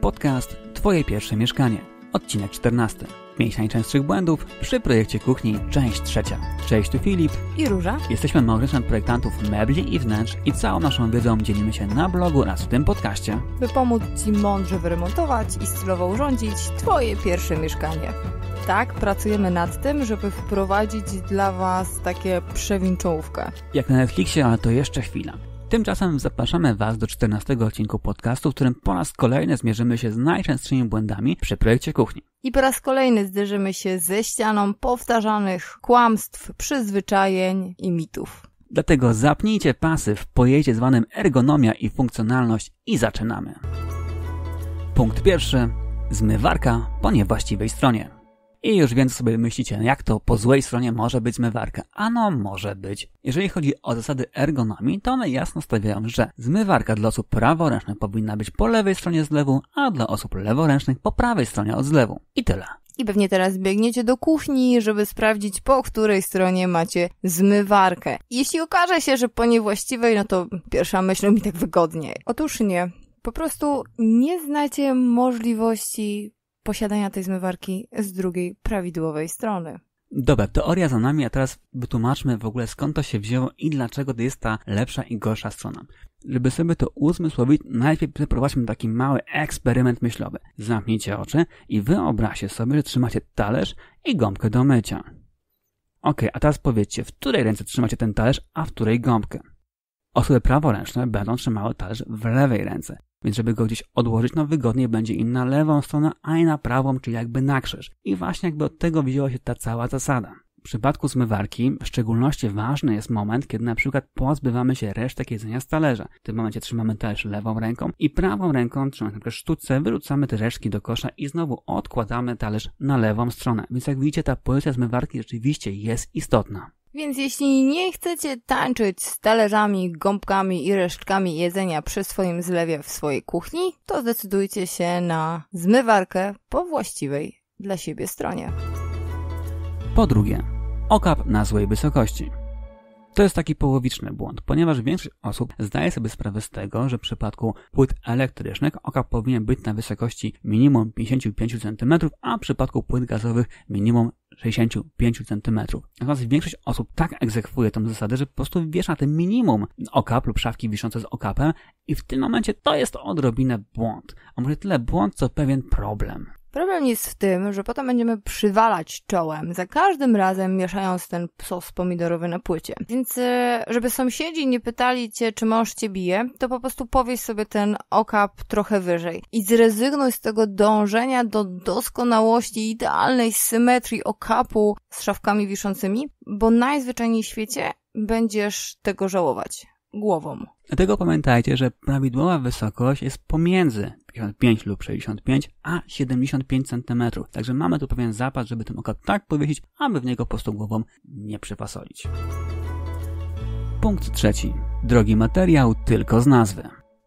Podcast Twoje pierwsze mieszkanie. Odcinek 14. 5 najczęstszych błędów przy projekcie kuchni, część trzecia. Cześć, tu Filip i Róża. Jesteśmy małżeństwem projektantów mebli i wnętrz i całą naszą wiedzą dzielimy się na blogu oraz w tym podcaście, by pomóc Ci mądrze wyremontować i stylowo urządzić Twoje pierwsze mieszkanie. Tak, pracujemy nad tym, żeby wprowadzić dla Was takie przewincząówkę. Jak na Netflixie, ale to jeszcze chwila. Tymczasem zapraszamy Was do 14 odcinku podcastu, w którym po raz kolejny zmierzymy się z najczęstszymi błędami przy projekcie kuchni. I po raz kolejny zderzymy się ze ścianą powtarzanych kłamstw, przyzwyczajeń i mitów. Dlatego zapnijcie pasy w pojęcie zwanym ergonomia i funkcjonalność i zaczynamy. Punkt pierwszy. Zmywarka po niewłaściwej stronie. I już więc sobie myślicie, no jak to po złej stronie może być zmywarka? Ano, może być. Jeżeli chodzi o zasady ergonomii, to one jasno stawiają, że zmywarka dla osób praworęcznych powinna być po lewej stronie zlewu, a dla osób leworęcznych po prawej stronie od zlewu. I tyle. I pewnie teraz biegniecie do kuchni, żeby sprawdzić, po której stronie macie zmywarkę. Jeśli okaże się, że po niewłaściwej, no to pierwsza myśl mi tak wygodniej. Otóż nie. Po prostu nie znacie możliwości posiadania tej zmywarki z drugiej, prawidłowej strony. Dobra, teoria za nami, a teraz wytłumaczmy w ogóle skąd to się wzięło i dlaczego to jest ta lepsza i gorsza strona. Żeby sobie to uzmysłowić, najpierw przeprowadźmy taki mały eksperyment myślowy. Zamknijcie oczy i wyobraźcie sobie, że trzymacie talerz i gąbkę do mycia. Ok, a teraz powiedzcie, w której ręce trzymacie ten talerz, a w której gąbkę. Osoby praworęczne będą trzymały talerz w lewej ręce, więc żeby go gdzieś odłożyć, no wygodniej będzie im na lewą stronę, a i na prawą, czyli jakby na krzyż. I właśnie jakby od tego wzięła się ta cała zasada. W przypadku zmywarki w szczególności ważny jest moment, kiedy na przykład pozbywamy się resztek jedzenia z talerza. W tym momencie trzymamy talerz lewą ręką i prawą ręką, trzymając np. sztuce, wyrzucamy te resztki do kosza i znowu odkładamy talerz na lewą stronę. Więc jak widzicie, ta pozycja zmywarki rzeczywiście jest istotna. Więc jeśli nie chcecie tańczyć z talerzami, gąbkami i resztkami jedzenia przy swoim zlewie w swojej kuchni, to zdecydujcie się na zmywarkę po właściwej dla siebie stronie. Po drugie, okap na złej wysokości. To jest taki połowiczny błąd, ponieważ większość osób zdaje sobie sprawę z tego, że w przypadku płyt elektrycznych okap powinien być na wysokości minimum 55 cm, a w przypadku płyt gazowych minimum 65 cm. Natomiast większość osób tak egzekwuje tą zasadę, że po prostu wiesza ten minimum okap lub szafki wiszące z okapem i w tym momencie to jest odrobinę błąd. A może tyle błąd, co pewien problem. Problem jest w tym, że potem będziemy przywalać czołem, za każdym razem mieszając ten sos pomidorowy na płycie. Więc e, żeby sąsiedzi nie pytali cię, czy mąż cię bije, to po prostu powieś sobie ten okap trochę wyżej i zrezygnuj z tego dążenia do doskonałości, idealnej symetrii okapu z szafkami wiszącymi, bo najzwyczajniej w świecie będziesz tego żałować głową. Dlatego pamiętajcie, że prawidłowa wysokość jest pomiędzy 55 lub 65, a 75 cm. Także mamy tu pewien zapas, żeby ten okład tak powiesić, aby w niego po prostu głową nie przypasolić. Punkt trzeci. Drogi materiał tylko z nazwy.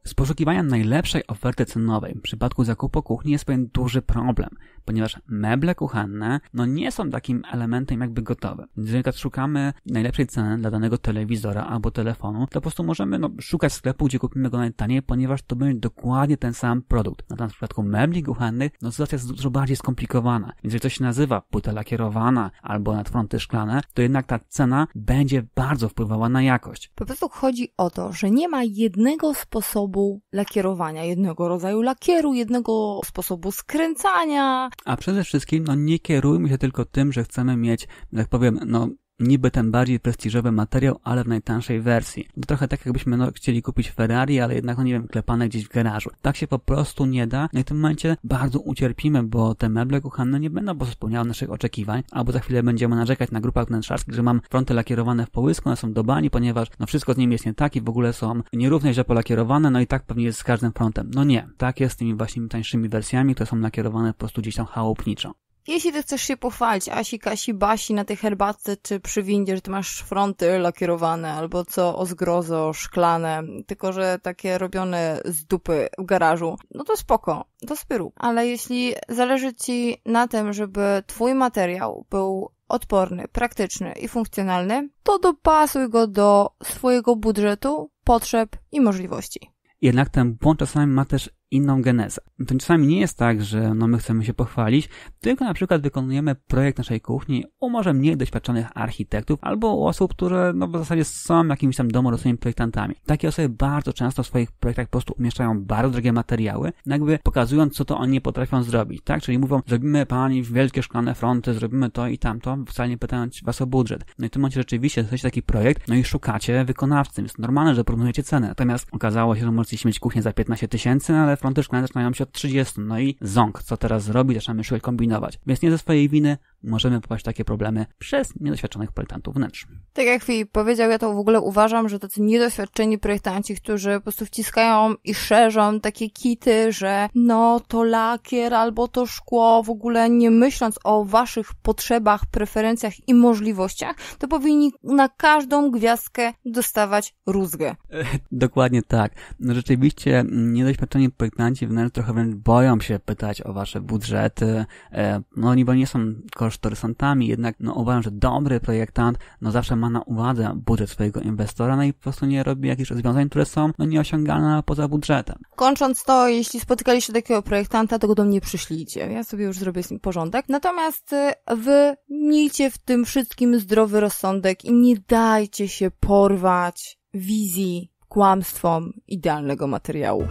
Z poszukiwaniem najlepszej oferty cenowej w przypadku zakupu kuchni jest pewien duży problem, ponieważ meble kuchenne no nie są takim elementem jakby gotowe. Jeżeli szukamy najlepszej ceny dla danego telewizora albo telefonu, to po prostu możemy no, szukać sklepu, gdzie kupimy go najtaniej, ponieważ to będzie dokładnie ten sam produkt. Natomiast w przypadku mebli kuchennych no, sytuacja jest dużo bardziej skomplikowana. Więc jeżeli coś się nazywa płyta lakierowana albo nadfronty szklane, to jednak ta cena będzie bardzo wpływała na jakość. Po prostu chodzi o to, że nie ma jednego sposobu sposobu lakierowania, jednego rodzaju lakieru, jednego sposobu skręcania. A przede wszystkim, no nie kierujmy się tylko tym, że chcemy mieć, tak powiem, no niby ten bardziej prestiżowy materiał, ale w najtańszej wersji. To trochę tak jakbyśmy no, chcieli kupić Ferrari, ale jednak, no nie wiem, klepane gdzieś w garażu. Tak się po prostu nie da. No i w tym momencie bardzo ucierpimy, bo te meble kuchenne nie będą po spełniały naszych oczekiwań, albo za chwilę będziemy narzekać na grupach wnętrzarskich, że mam fronty lakierowane w połysku, one są dobani, ponieważ no wszystko z nimi jest nie tak i w ogóle są nierównie źle polakierowane, no i tak pewnie jest z każdym frontem. No nie, tak jest z tymi właśnie tańszymi wersjami, które są lakierowane po prostu gdzieś tam chałupniczo. Jeśli ty chcesz się pochwalić Asi, Kasi, Basi na tej herbatce czy przy windzie, że ty masz fronty lakierowane albo co o zgrozo, szklane, tylko że takie robione z dupy w garażu, no to spoko, to sobie Ale jeśli zależy ci na tym, żeby twój materiał był odporny, praktyczny i funkcjonalny, to dopasuj go do swojego budżetu, potrzeb i możliwości. Jednak ten błąd czasami ma też inną genezę. To czasami nie jest tak, że no my chcemy się pochwalić, tylko na przykład wykonujemy projekt naszej kuchni u może mniej doświadczonych architektów albo u osób, które no w zasadzie są jakimiś tam domorosłymi projektantami. Takie osoby bardzo często w swoich projektach po prostu umieszczają bardzo drogie materiały, jakby pokazując, co to oni potrafią zrobić, tak? Czyli mówią, zrobimy pani wielkie szklane fronty, zrobimy to i tamto, wcale nie pytając was o budżet. No i w tym momencie rzeczywiście jesteście taki projekt, no i szukacie wykonawcy. Jest normalne, że porównujecie ceny. Natomiast okazało się, że możecie mieć kuchnię za 15 tysięcy, ale fronty szklane zaczynają się od 30. No i ząk, co teraz zrobić? Zaczynamy szukać, kombinować. Więc nie ze swojej winy, możemy popaść w takie problemy przez niedoświadczonych projektantów wnętrz. Tak jak Filip powiedział, ja to w ogóle uważam, że tacy niedoświadczeni projektanci, którzy po prostu wciskają i szerzą takie kity, że no to lakier albo to szkło, w ogóle nie myśląc o waszych potrzebach, preferencjach i możliwościach, to powinni na każdą gwiazdkę dostawać rózgę. Dokładnie tak. No rzeczywiście mm, niedoświadczeni projektanci wnętrz trochę wręcz boją się pytać o wasze budżety, e, no oni bo nie są sprzedaż jednak no uważam, że dobry projektant no zawsze ma na uwadze budżet swojego inwestora, no i po prostu nie robi jakichś rozwiązań, które są no nieosiągalne poza budżetem. Kończąc to, jeśli spotykaliście takiego projektanta, to go do mnie przyślijcie. Ja sobie już zrobię z nim porządek. Natomiast y, wy miejcie w tym wszystkim zdrowy rozsądek i nie dajcie się porwać wizji, kłamstwom idealnego materiału.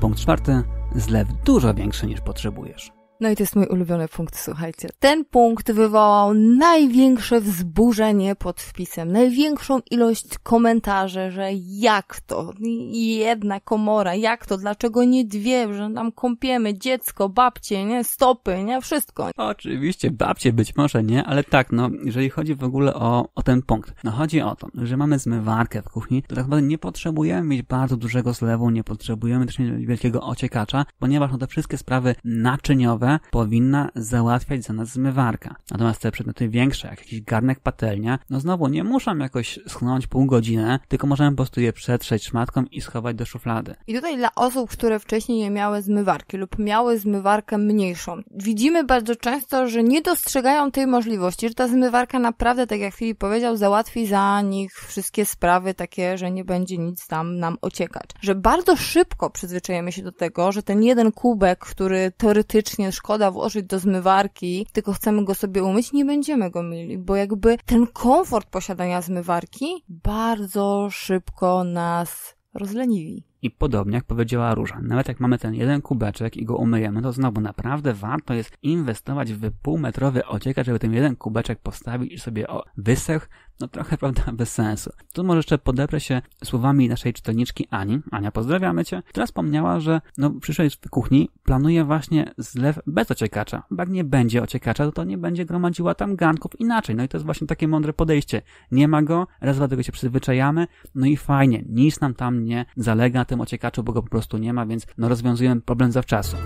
Punkt czwarty. Zlew dużo większy niż potrzebujesz. No i to jest mój ulubiony punkt, słuchajcie. Ten punkt wywołał największe wzburzenie pod wpisem, największą ilość komentarzy, że jak to? Jedna komora, jak to? Dlaczego nie dwie? Że tam kąpiemy dziecko, babcie, nie? Stopy, nie? Wszystko. Oczywiście, babcie być może nie, ale tak, no, jeżeli chodzi w ogóle o, o ten punkt, no chodzi o to, że mamy zmywarkę w kuchni, to tak naprawdę nie potrzebujemy mieć bardzo dużego zlewu, nie potrzebujemy też mieć wielkiego ociekacza, ponieważ no te wszystkie sprawy naczyniowe, powinna załatwiać za nas zmywarka. Natomiast te przedmioty większe, jak jakiś garnek, patelnia, no znowu nie muszą jakoś schnąć pół godziny, tylko możemy po prostu je przetrzeć szmatką i schować do szuflady. I tutaj dla osób, które wcześniej nie miały zmywarki lub miały zmywarkę mniejszą, widzimy bardzo często, że nie dostrzegają tej możliwości, że ta zmywarka naprawdę, tak jak Filip powiedział, załatwi za nich wszystkie sprawy takie, że nie będzie nic tam nam ociekać. Że bardzo szybko przyzwyczajamy się do tego, że ten jeden kubek, który teoretycznie szkoda włożyć do zmywarki, tylko chcemy go sobie umyć, nie będziemy go mieli, bo jakby ten komfort posiadania zmywarki bardzo szybko nas rozleniwi. I podobnie jak powiedziała Róża, nawet jak mamy ten jeden kubeczek i go umyjemy, to znowu naprawdę warto jest inwestować w półmetrowy ociekacz, żeby ten jeden kubeczek postawić i sobie o, wysech, no trochę, prawda, bez sensu. Tu może jeszcze podeprę się słowami naszej czytelniczki Ani. Ania, pozdrawiamy Cię. Która wspomniała, że no, w przyszłej kuchni planuje właśnie zlew bez ociekacza. Bo jak nie będzie ociekacza, to, to nie będzie gromadziła tam ganków inaczej. No i to jest właśnie takie mądre podejście. Nie ma go, raz dwa tego się przyzwyczajamy, no i fajnie, nic nam tam nie zalega, tym ociekaczu, bo go po prostu nie ma, więc no rozwiązujemy problem zawczasu.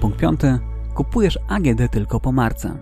Punkt piąty. Kupujesz AGD tylko po marce.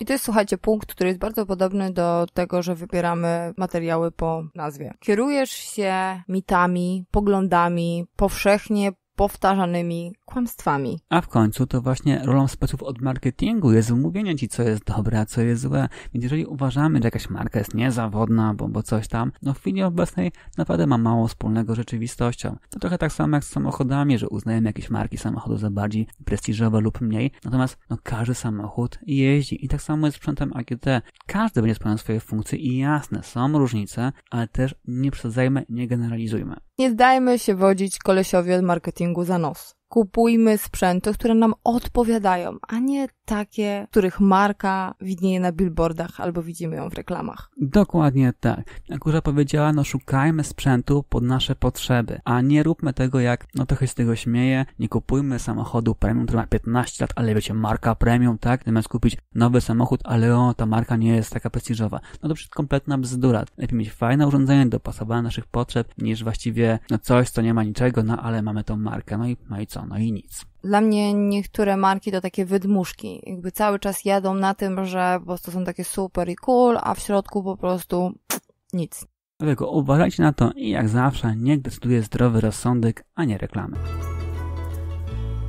I to jest, słuchajcie, punkt, który jest bardzo podobny do tego, że wybieramy materiały po nazwie. Kierujesz się mitami, poglądami powszechnie powtarzanymi kłamstwami. A w końcu to właśnie rolą speców od marketingu jest mówienie ci, co jest dobre, a co jest złe. Więc jeżeli uważamy, że jakaś marka jest niezawodna, bo, bo coś tam, no w chwili obecnej naprawdę ma mało wspólnego z rzeczywistością. To trochę tak samo jak z samochodami, że uznajemy jakieś marki samochodu za bardziej prestiżowe lub mniej, natomiast no każdy samochód jeździ. I tak samo jest sprzętem AGT. Każdy będzie spełniał swoje funkcje i jasne, są różnice, ale też nie przesadzajmy, nie generalizujmy. Nie dajmy się wodzić kolesiowi od marketingu za nos. Kupujmy sprzęty, które nam odpowiadają, a nie takie, których marka widnieje na billboardach albo widzimy ją w reklamach. Dokładnie tak. Jak już powiedziała, no szukajmy sprzętu pod nasze potrzeby, a nie róbmy tego jak, no trochę z tego śmieję, nie kupujmy samochodu premium, który ma 15 lat, ale wiecie, marka premium, tak? Zamiast kupić nowy samochód, ale o, ta marka nie jest taka prestiżowa. No to przecież kompletna bzdura. Lepiej mieć fajne urządzenie dopasowane do naszych potrzeb, niż właściwie no coś, co nie ma niczego, no ale mamy tą markę, no i, no i co, no i nic dla mnie niektóre marki to takie wydmuszki. Jakby cały czas jadą na tym, że po prostu są takie super i cool, a w środku po prostu nic. Dlatego uważajcie na to i jak zawsze niech decyduje zdrowy rozsądek, a nie reklamy.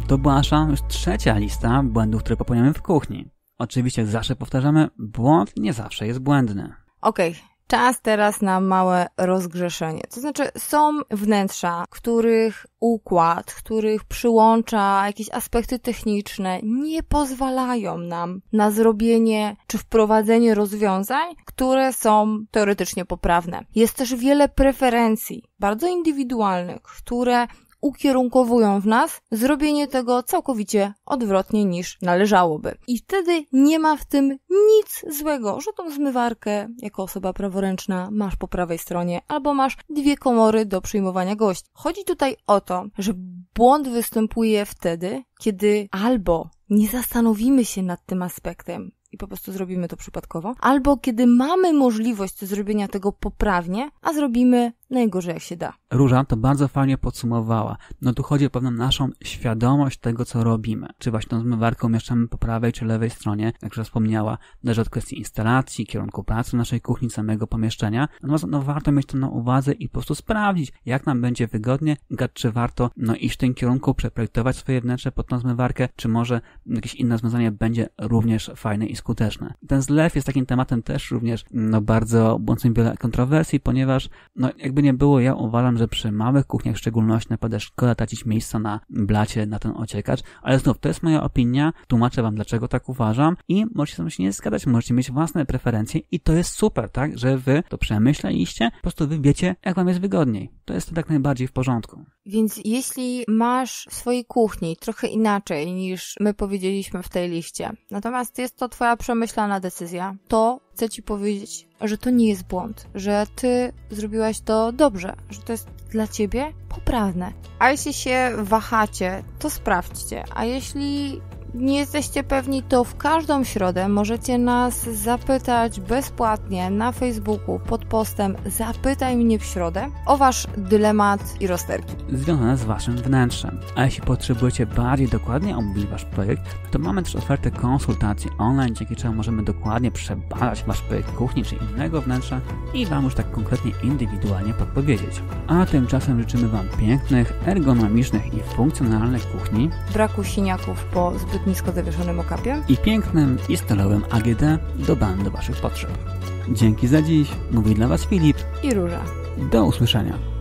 To była nasza już trzecia lista błędów, które popełniamy w kuchni. Oczywiście zawsze powtarzamy, błąd nie zawsze jest błędny. Okej, okay Czas teraz na małe rozgrzeszenie. To znaczy, są wnętrza, których układ, których przyłącza jakieś aspekty techniczne, nie pozwalają nam na zrobienie czy wprowadzenie rozwiązań, które są teoretycznie poprawne. Jest też wiele preferencji, bardzo indywidualnych, które ukierunkowują w nas zrobienie tego całkowicie odwrotnie niż należałoby. I wtedy nie ma w tym nic złego, że tą zmywarkę jako osoba praworęczna masz po prawej stronie albo masz dwie komory do przyjmowania gości. Chodzi tutaj o to, że błąd występuje wtedy, kiedy albo nie zastanowimy się nad tym aspektem i po prostu zrobimy to przypadkowo, albo kiedy mamy możliwość zrobienia tego poprawnie, a zrobimy najgorzej jak się da. Róża to bardzo fajnie podsumowała. No tu chodzi o pewną naszą świadomość tego, co robimy. Czy właśnie tą zmywarkę umieszczamy po prawej czy lewej stronie, jak już wspomniała, zależy od kwestii instalacji, kierunku pracy naszej kuchni, samego pomieszczenia. No no, warto mieć to na uwadze i po prostu sprawdzić, jak nam będzie wygodnie, czy warto no, iść w tym kierunku, przeprojektować swoje wnętrze pod kotną zmywarkę, czy może jakieś inne rozwiązanie będzie również fajne i skuteczne. Ten zlew jest takim tematem też również mm, no, bardzo błądzącym wiele kontrowersji, ponieważ no, jakby nie było, ja uważam, że przy małych kuchniach w szczególności naprawdę szkoda tracić miejsca na blacie, na ten ociekacz, ale znów, to jest moja opinia, tłumaczę wam dlaczego tak uważam i możecie sobie się nie zgadzać, możecie mieć własne preferencje i to jest super, tak, że wy to przemyśleliście, po prostu wy wiecie, jak wam jest wygodniej. To jest to tak najbardziej w porządku. Więc jeśli masz w swojej kuchni trochę inaczej niż my powiedzieliśmy w tej liście, natomiast jest to Twoja przemyślana decyzja, to chcę Ci powiedzieć, że to nie jest błąd, że Ty zrobiłaś to dobrze, że to jest dla Ciebie poprawne. A jeśli się wahacie, to sprawdźcie. A jeśli nie jesteście pewni, to w każdą środę możecie nas zapytać bezpłatnie na Facebooku pod postem Zapytaj mnie w środę o wasz dylemat i rozterki. Związane z waszym wnętrzem. A jeśli potrzebujecie bardziej dokładnie omówić wasz projekt, to mamy też otwarte konsultacje online, dzięki czemu możemy dokładnie przebadać wasz projekt kuchni czy innego wnętrza i wam już tak konkretnie indywidualnie podpowiedzieć. A tymczasem życzymy wam pięknych, ergonomicznych i funkcjonalnych kuchni, braku siniaków po zbyt nisko zawieszonym okapie i pięknym i stalowym AGD dobanym do Waszych potrzeb. Dzięki za dziś, mówi dla Was Filip i Róża. Do usłyszenia.